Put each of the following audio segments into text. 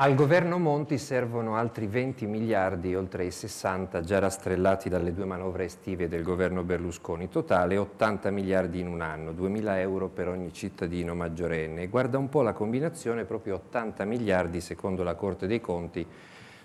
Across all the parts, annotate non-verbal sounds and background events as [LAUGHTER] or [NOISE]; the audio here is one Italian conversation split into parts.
Al governo Monti servono altri 20 miliardi oltre i 60 già rastrellati dalle due manovre estive del governo Berlusconi, totale 80 miliardi in un anno, 2.000 euro per ogni cittadino maggiorenne. Guarda un po' la combinazione, proprio 80 miliardi secondo la Corte dei Conti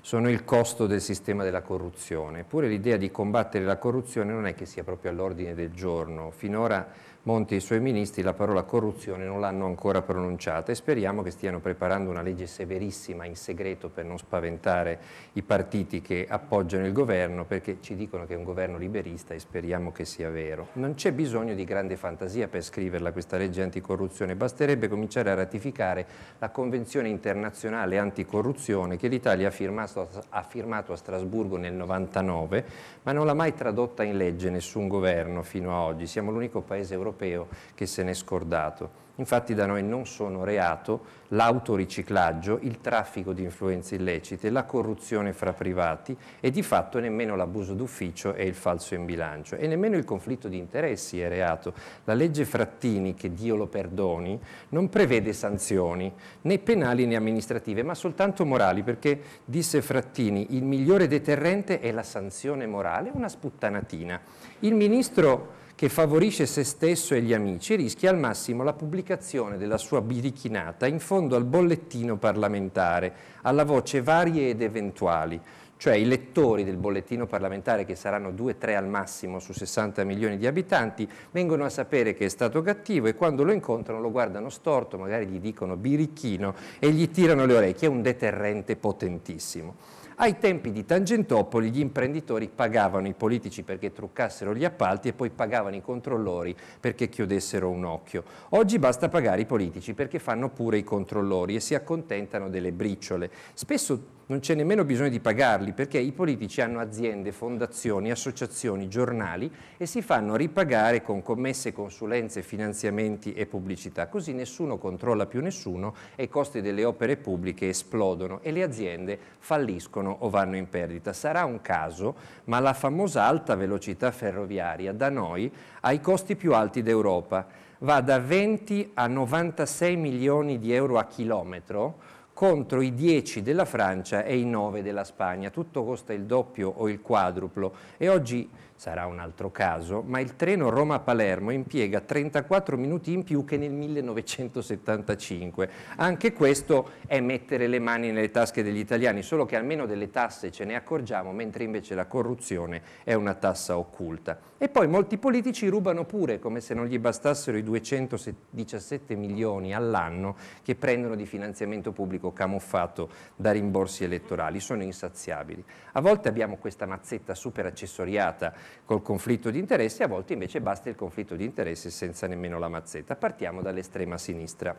sono il costo del sistema della corruzione. Eppure l'idea di combattere la corruzione non è che sia proprio all'ordine del giorno. Finora Monti e i suoi ministri la parola corruzione non l'hanno ancora pronunciata e speriamo che stiano preparando una legge severissima in segreto per non spaventare i partiti che appoggiano il governo perché ci dicono che è un governo liberista e speriamo che sia vero. Non c'è bisogno di grande fantasia per scriverla questa legge anticorruzione, basterebbe cominciare a ratificare la Convenzione internazionale anticorruzione che l'Italia ha firmato, ha firmato a Strasburgo nel 99 ma non l'ha mai tradotta in legge nessun governo fino ad oggi. Siamo l'unico paese europeo europeo che se n'è scordato. Infatti da noi non sono reato l'autoriciclaggio, il traffico di influenze illecite, la corruzione fra privati e di fatto nemmeno l'abuso d'ufficio e il falso in bilancio e nemmeno il conflitto di interessi è reato. La legge Frattini, che Dio lo perdoni, non prevede sanzioni né penali né amministrative, ma soltanto morali perché disse Frattini il migliore deterrente è la sanzione morale, una sputtanatina. Il ministro che favorisce se stesso e gli amici rischia al massimo la pubblicazione della sua birichinata in fondo al bollettino parlamentare, alla voce varie ed eventuali, cioè i lettori del bollettino parlamentare, che saranno 2-3 al massimo su 60 milioni di abitanti, vengono a sapere che è stato cattivo e quando lo incontrano lo guardano storto, magari gli dicono birichino e gli tirano le orecchie, è un deterrente potentissimo. Ai tempi di Tangentopoli gli imprenditori pagavano i politici perché truccassero gli appalti e poi pagavano i controllori perché chiudessero un occhio. Oggi basta pagare i politici perché fanno pure i controllori e si accontentano delle briciole. Spesso non c'è nemmeno bisogno di pagarli perché i politici hanno aziende, fondazioni, associazioni, giornali e si fanno ripagare con commesse, consulenze, finanziamenti e pubblicità. Così nessuno controlla più nessuno e i costi delle opere pubbliche esplodono e le aziende falliscono o vanno in perdita. Sarà un caso, ma la famosa alta velocità ferroviaria da noi ha i costi più alti d'Europa. Va da 20 a 96 milioni di euro a chilometro, contro i 10 della Francia e i 9 della Spagna. Tutto costa il doppio o il quadruplo e oggi sarà un altro caso, ma il treno Roma-Palermo impiega 34 minuti in più che nel 1975. Anche questo è mettere le mani nelle tasche degli italiani, solo che almeno delle tasse ce ne accorgiamo, mentre invece la corruzione è una tassa occulta. E poi molti politici rubano pure, come se non gli bastassero i 217 milioni all'anno che prendono di finanziamento pubblico camuffato da rimborsi elettorali, sono insaziabili. A volte abbiamo questa mazzetta super accessoriata col conflitto di interesse, a volte invece basta il conflitto di interesse senza nemmeno la mazzetta. Partiamo dall'estrema sinistra.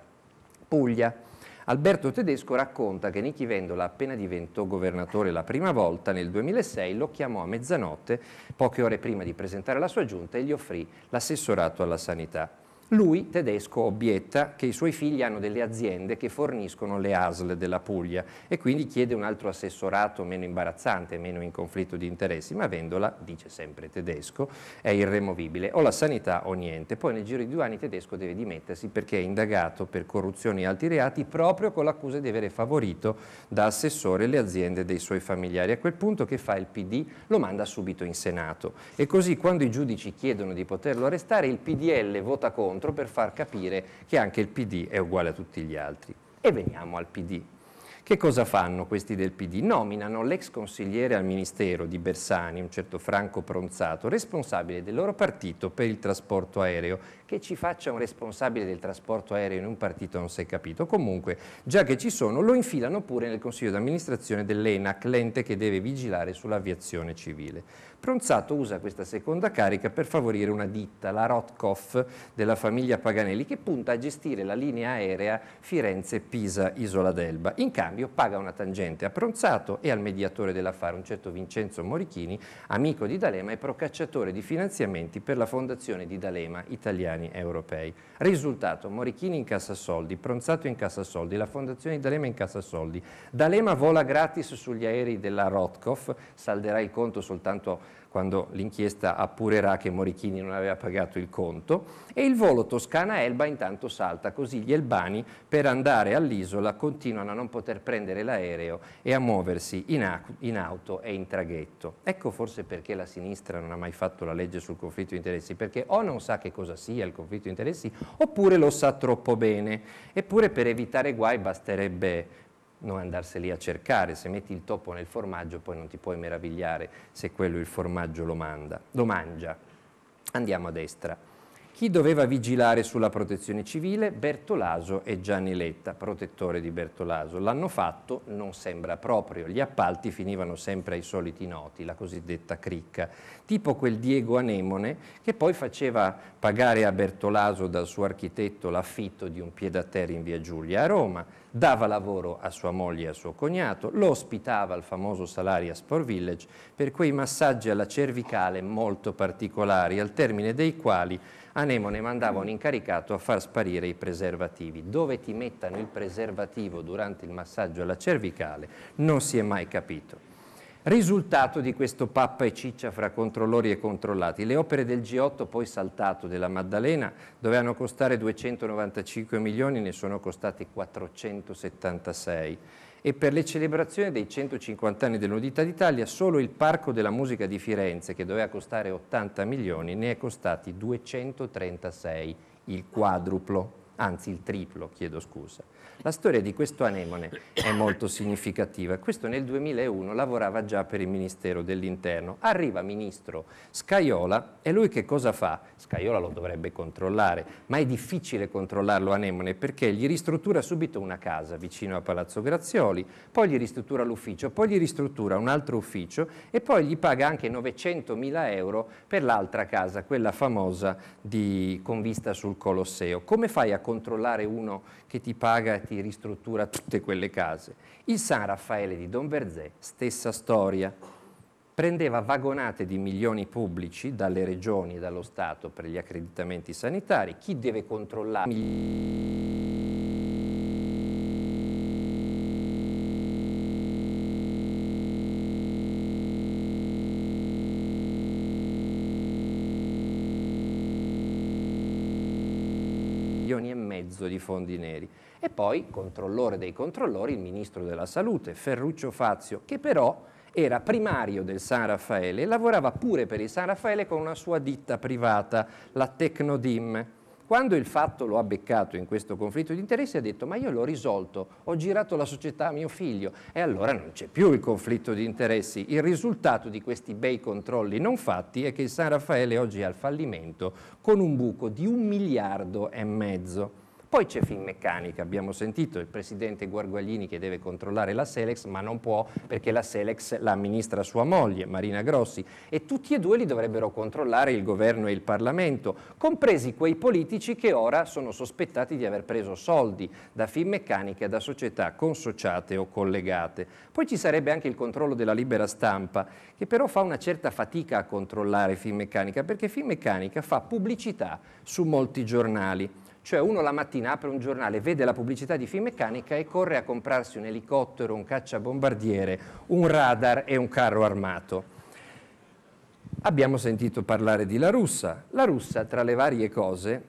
Puglia. Alberto Tedesco racconta che Nichi Vendola, appena diventò governatore la prima volta nel 2006, lo chiamò a mezzanotte, poche ore prima di presentare la sua giunta, e gli offrì l'assessorato alla sanità. Lui, tedesco, obietta che i suoi figli hanno delle aziende che forniscono le ASL della Puglia e quindi chiede un altro assessorato meno imbarazzante, meno in conflitto di interessi, ma vendola, dice sempre tedesco, è irremovibile. O la sanità o niente. Poi nel giro di due anni tedesco deve dimettersi perché è indagato per corruzione e altri reati proprio con l'accusa di avere favorito da assessore le aziende dei suoi familiari. A quel punto che fa il PD? Lo manda subito in Senato. E così quando i giudici chiedono di poterlo arrestare, il PDL vota contro contro per far capire che anche il PD è uguale a tutti gli altri. E veniamo al PD. Che cosa fanno questi del PD? Nominano l'ex consigliere al ministero di Bersani, un certo Franco Pronzato, responsabile del loro partito per il trasporto aereo. Che ci faccia un responsabile del trasporto aereo in un partito non si è capito. Comunque, già che ci sono, lo infilano pure nel consiglio d'amministrazione dell'ENAC, l'ente che deve vigilare sull'aviazione civile. Pronzato usa questa seconda carica per favorire una ditta, la Rotkoff della famiglia Paganelli, che punta a gestire la linea aerea Firenze-Pisa-Isola d'Elba. In cambio cambio paga una tangente a Pronzato e al mediatore dell'affare, un certo Vincenzo Morichini, amico di D'Alema e procacciatore di finanziamenti per la fondazione di D'Alema Italiani Europei. Risultato, Morichini in cassa soldi, Pronzato in cassa soldi, la fondazione di D'Alema in cassa soldi. D'Alema vola gratis sugli aerei della Rotkoff, salderà il conto soltanto quando l'inchiesta appurerà che Morichini non aveva pagato il conto, e il volo Toscana-Elba intanto salta, così gli elbani per andare all'isola continuano a non poter prendere l'aereo e a muoversi in, in auto e in traghetto. Ecco forse perché la sinistra non ha mai fatto la legge sul conflitto di interessi, perché o non sa che cosa sia il conflitto di interessi oppure lo sa troppo bene. Eppure per evitare guai basterebbe non andarseli a cercare, se metti il topo nel formaggio poi non ti puoi meravigliare se quello il formaggio lo, manda, lo mangia. Andiamo a destra. Chi doveva vigilare sulla protezione civile? Bertolaso e Gianni Letta, protettore di Bertolaso. L'hanno fatto, non sembra proprio. Gli appalti finivano sempre ai soliti noti, la cosiddetta cricca, tipo quel Diego Anemone che poi faceva pagare a Bertolaso dal suo architetto l'affitto di un pied a terra in via Giulia a Roma dava lavoro a sua moglie e a suo cognato, lo ospitava al famoso Salaria Sport Village per quei massaggi alla cervicale molto particolari, al termine dei quali Anemone mandava un incaricato a far sparire i preservativi. Dove ti mettano il preservativo durante il massaggio alla cervicale non si è mai capito. Risultato di questo pappa e ciccia fra controllori e controllati. Le opere del G8 poi saltato della Maddalena dovevano costare 295 milioni, ne sono costate 476 e per le celebrazioni dei 150 anni dell'Unità d'Italia solo il Parco della Musica di Firenze, che doveva costare 80 milioni, ne è costati 236, il quadruplo anzi il triplo, chiedo scusa. La storia di questo anemone è molto significativa. Questo nel 2001 lavorava già per il Ministero dell'Interno. Arriva ministro Scaiola e lui che cosa fa? Scaiola lo dovrebbe controllare, ma è difficile controllarlo anemone perché gli ristruttura subito una casa vicino a Palazzo Grazioli, poi gli ristruttura l'ufficio, poi gli ristruttura un altro ufficio e poi gli paga anche 900.000 euro per l'altra casa, quella famosa di, con vista sul Colosseo. Come fai a controllare uno che ti paga e ti ristruttura tutte quelle case. Il San Raffaele di Don Berzè, stessa storia. Prendeva vagonate di milioni pubblici dalle regioni e dallo Stato per gli accreditamenti sanitari. Chi deve controllare? mezzo di fondi neri. E poi, controllore dei controllori, il ministro della salute, Ferruccio Fazio, che però era primario del San Raffaele e lavorava pure per il San Raffaele con una sua ditta privata, la Tecnodim. Quando il fatto lo ha beccato in questo conflitto di interessi ha detto ma io l'ho risolto, ho girato la società a mio figlio e allora non c'è più il conflitto di interessi. Il risultato di questi bei controlli non fatti è che il San Raffaele oggi è al fallimento con un buco di un miliardo e mezzo. Poi c'è Finmeccanica, abbiamo sentito il presidente Guarguaglini che deve controllare la Selex, ma non può perché la Selex la amministra sua moglie, Marina Grossi, e tutti e due li dovrebbero controllare il governo e il Parlamento, compresi quei politici che ora sono sospettati di aver preso soldi da Finmeccanica e da società consociate o collegate. Poi ci sarebbe anche il controllo della libera stampa, che però fa una certa fatica a controllare Finmeccanica, perché Finmeccanica fa pubblicità su molti giornali. Cioè uno la mattina apre un giornale, vede la pubblicità di Finmeccanica e corre a comprarsi un elicottero, un cacciabombardiere, un radar e un carro armato. Abbiamo sentito parlare di La Russa. La Russa, tra le varie cose,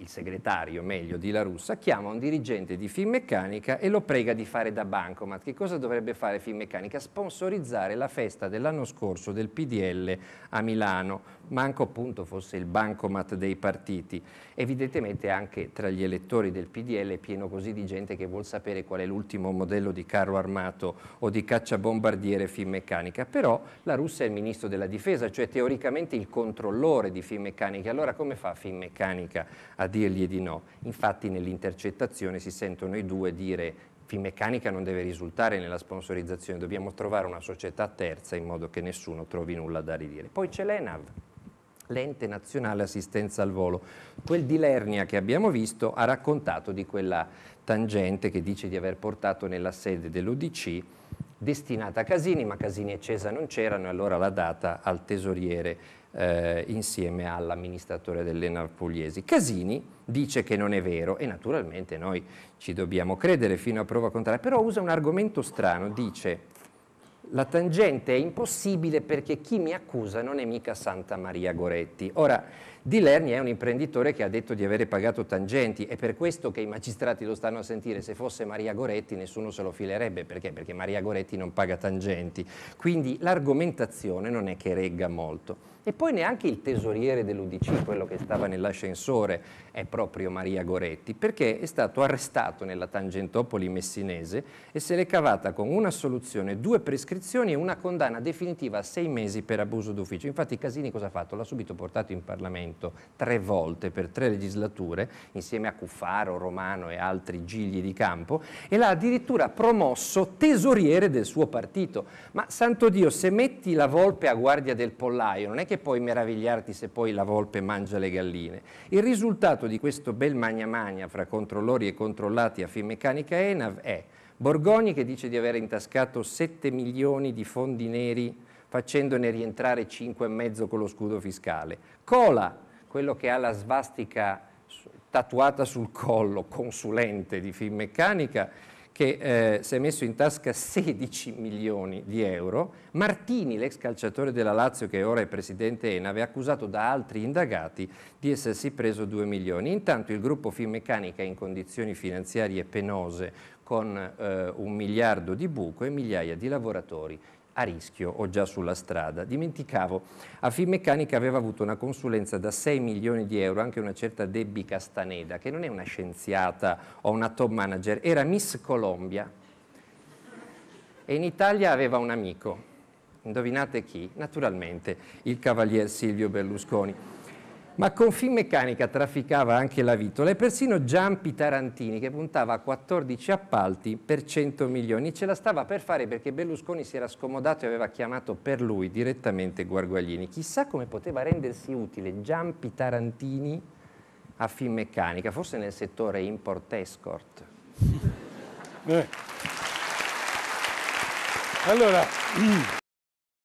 il segretario meglio di La Russa, chiama un dirigente di Finmeccanica e lo prega di fare da bancomat. Che cosa dovrebbe fare Finmeccanica? Sponsorizzare la festa dell'anno scorso del PDL a Milano, manco appunto fosse il bancomat dei partiti. Evidentemente anche tra gli elettori del PDL è pieno così di gente che vuol sapere qual è l'ultimo modello di carro armato o di cacciabombardiere Finmeccanica. Però La Russa è il ministro della difesa, cioè teoricamente il controllore di Finmeccanica. Allora come fa Finmeccanica a dirgli di no. Infatti nell'intercettazione si sentono i due dire Finmeccanica non deve risultare nella sponsorizzazione, dobbiamo trovare una società terza in modo che nessuno trovi nulla da ridire. Poi c'è l'ENAV, l'ente nazionale assistenza al volo. Quel di Lernia che abbiamo visto ha raccontato di quella tangente che dice di aver portato nella sede dell'UDC destinata a Casini, ma Casini e Cesa non c'erano e allora l'ha data al tesoriere eh, insieme all'amministratore dell'Enar Pugliesi. Casini dice che non è vero e naturalmente noi ci dobbiamo credere fino a prova contraria, però usa un argomento strano, dice la tangente è impossibile perché chi mi accusa non è mica Santa Maria Goretti. Ora, Di Lerni è un imprenditore che ha detto di avere pagato tangenti, è per questo che i magistrati lo stanno a sentire. Se fosse Maria Goretti nessuno se lo filerebbe, perché? Perché Maria Goretti non paga tangenti. Quindi l'argomentazione non è che regga molto. E poi neanche il tesoriere dell'Udc, quello che stava nell'ascensore, è proprio Maria Goretti, perché è stato arrestato nella Tangentopoli messinese e se l'è cavata con una soluzione, due prescrizioni e una condanna definitiva a sei mesi per abuso d'ufficio. Infatti Casini cosa ha fatto? L'ha subito portato in Parlamento tre volte per tre legislature, insieme a Cuffaro, Romano e altri gigli di campo, e l'ha addirittura promosso tesoriere del suo partito. Ma santo Dio, se metti la volpe a guardia del pollaio, non è che poi meravigliarti se poi la volpe mangia le galline? Il risultato di questo bel magna magna fra controllori e controllati a Finmeccanica Enav è Borgogni che dice di aver intascato 7 milioni di fondi neri facendone rientrare 5,5 con lo scudo fiscale. Cola, quello che ha la svastica tatuata sul collo, consulente di Finmeccanica, che eh, si è messo in tasca 16 milioni di euro. Martini, l'ex calciatore della Lazio che ora è presidente ENA, aveva accusato da altri indagati di essersi preso 2 milioni. Intanto il gruppo Finmeccanica in condizioni finanziarie penose con eh, un miliardo di buco e migliaia di lavoratori a rischio o già sulla strada. Dimenticavo, a Finmeccanica aveva avuto una consulenza da 6 milioni di euro anche una certa Debbie Castaneda, che non è una scienziata o una top manager, era Miss Colombia e in Italia aveva un amico. Indovinate chi? Naturalmente il cavalier Silvio Berlusconi ma con Confimeccanica trafficava anche la vitola e persino Giampi Tarantini che puntava a 14 appalti per 100 milioni. Ce la stava per fare perché Berlusconi si era scomodato e aveva chiamato per lui direttamente Guarguaglini. Chissà come poteva rendersi utile Giampi Tarantini a Finmeccanica, forse nel settore import-escort. Eh. Allora... [CLEARS THROAT]